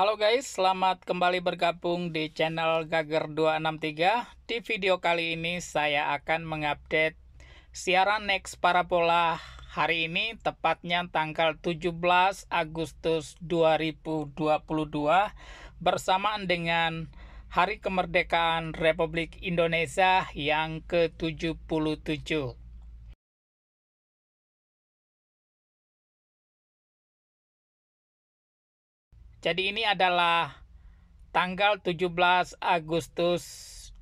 Halo guys, selamat kembali bergabung di channel Gager 263. Di video kali ini saya akan mengupdate siaran next parabola hari ini tepatnya tanggal 17 Agustus 2022 bersamaan dengan Hari Kemerdekaan Republik Indonesia yang ke-77. Jadi ini adalah tanggal 17 Agustus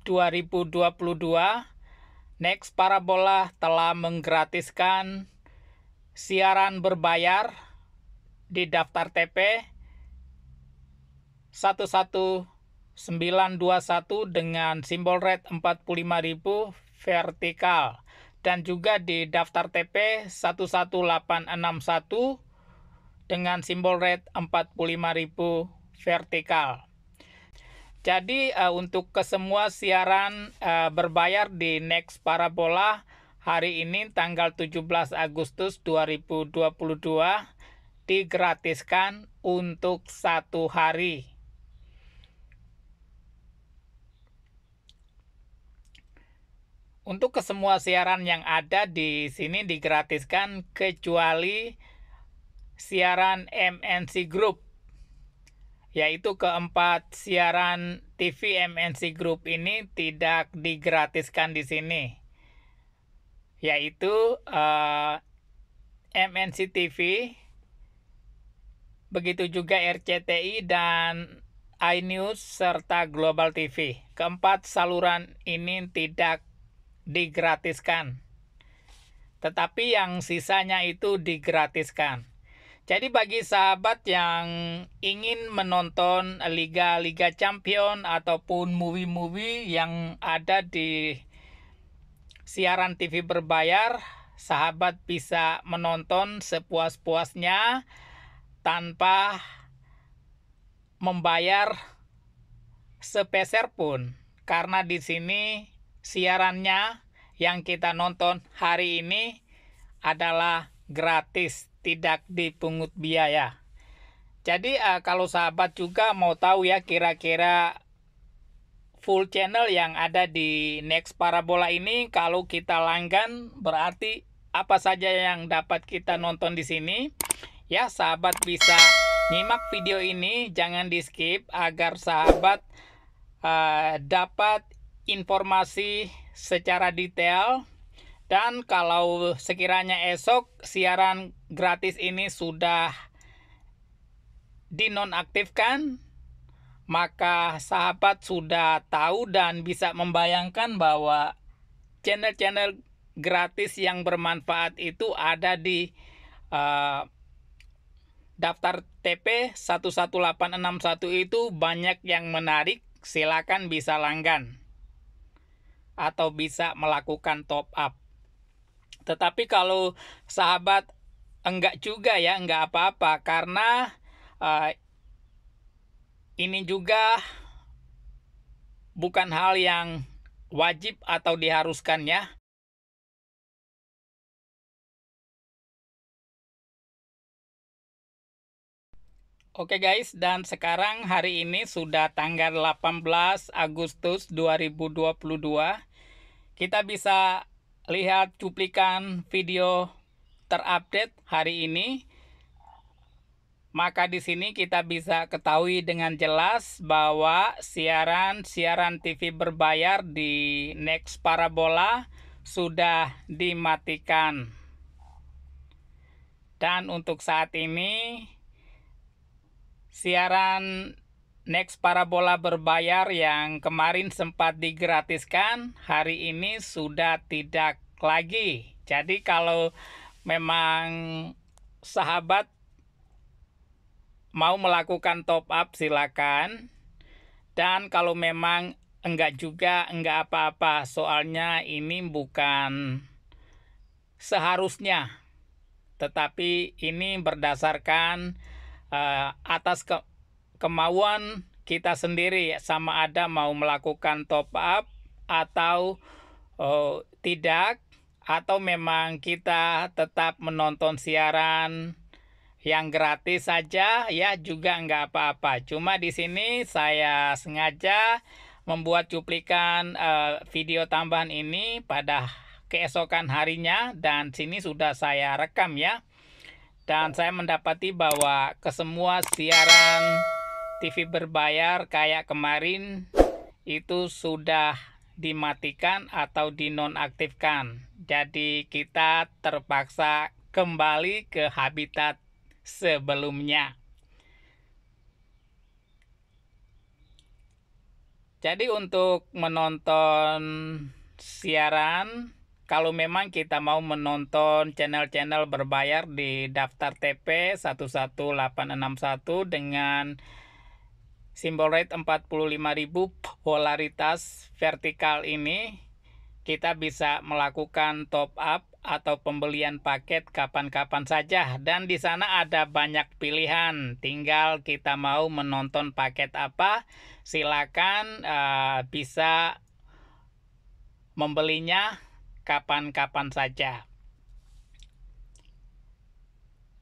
2022. Next Parabola telah menggratiskan siaran berbayar di daftar TP 11921 dengan simbol red 45000 vertikal dan juga di daftar TP 11861 dengan simbol red 45.000 vertikal. Jadi uh, untuk kesemua siaran uh, berbayar di Next Parabola hari ini tanggal 17 Agustus 2022 digratiskan untuk satu hari. Untuk kesemua siaran yang ada di sini digratiskan kecuali siaran MNC Group yaitu keempat siaran TV MNC Group ini tidak digratiskan di sini yaitu uh, eh, MNC TV begitu juga RCTI dan iNews serta Global TV. Keempat saluran ini tidak digratiskan. Tetapi yang sisanya itu digratiskan. Jadi bagi sahabat yang ingin menonton liga-liga champion ataupun movie-movie yang ada di siaran TV berbayar, sahabat bisa menonton sepuas-puasnya tanpa membayar sepeser pun karena di sini siarannya yang kita nonton hari ini adalah gratis tidak dipungut biaya. Jadi uh, kalau sahabat juga mau tahu ya kira-kira full channel yang ada di Next Parabola ini kalau kita langgan berarti apa saja yang dapat kita nonton di sini. Ya sahabat bisa nyimak video ini jangan di skip agar sahabat uh, dapat informasi secara detail dan kalau sekiranya esok siaran gratis ini sudah dinonaktifkan, maka sahabat sudah tahu dan bisa membayangkan bahwa channel-channel gratis yang bermanfaat itu ada di uh, daftar TP 11861 itu banyak yang menarik, silakan bisa langgan atau bisa melakukan top up. Tetapi kalau sahabat enggak juga ya enggak apa-apa karena uh, ini juga bukan hal yang wajib atau diharuskan ya Oke guys, dan sekarang hari ini sudah tanggal 18 Agustus 2022. Kita bisa lihat cuplikan video terupdate hari ini, maka di sini kita bisa ketahui dengan jelas bahwa siaran-siaran TV berbayar di Next Parabola sudah dimatikan. Dan untuk saat ini siaran Next Parabola berbayar yang kemarin sempat digratiskan hari ini sudah tidak lagi. Jadi kalau memang sahabat mau melakukan top up silakan. Dan kalau memang enggak juga enggak apa-apa, soalnya ini bukan seharusnya. Tetapi ini berdasarkan uh, atas ke kemauan kita sendiri sama ada mau melakukan top up atau uh, tidak atau memang kita tetap menonton siaran yang gratis saja ya juga nggak apa-apa. Cuma di sini saya sengaja membuat cuplikan uh, video tambahan ini pada keesokan harinya dan sini sudah saya rekam ya. Dan saya mendapati bahwa kesemua siaran TV berbayar kayak kemarin itu sudah dimatikan atau dinonaktifkan. Jadi kita terpaksa kembali ke habitat sebelumnya. Jadi untuk menonton siaran kalau memang kita mau menonton channel-channel berbayar di daftar TP 11861 dengan simbol rate 45.000 polaritas vertikal ini kita bisa melakukan top up atau pembelian paket kapan-kapan saja dan di sana ada banyak pilihan tinggal kita mau menonton paket apa silakan uh, bisa membelinya kapan-kapan saja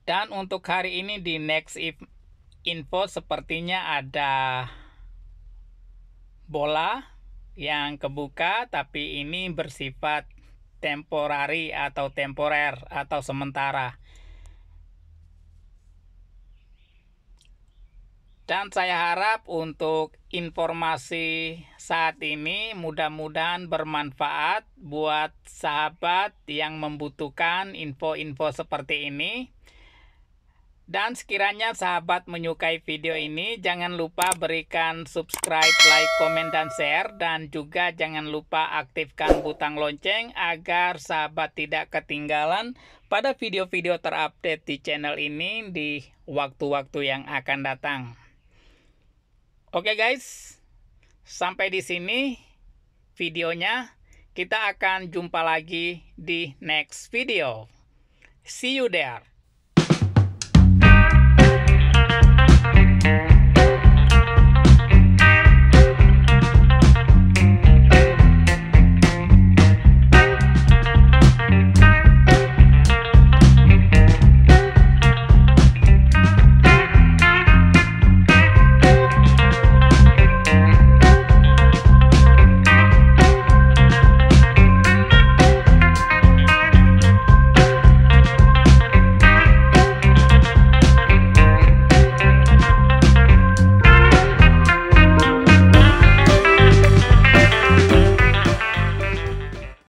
dan untuk hari ini di next info sepertinya ada bola yang kebuka tapi ini bersifat temporari atau temporer atau sementara. Dan saya harap untuk informasi saat ini mudah-mudahan bermanfaat buat sahabat yang membutuhkan info-info seperti ini. Dan sekiranya sahabat menyukai video ini, jangan lupa berikan subscribe, like, komen, dan share. Dan juga jangan lupa aktifkan butang lonceng agar sahabat tidak ketinggalan pada video-video terupdate di channel ini di waktu-waktu yang akan datang. Oke guys, sampai di sini videonya. Kita akan jumpa lagi di next video. See you there.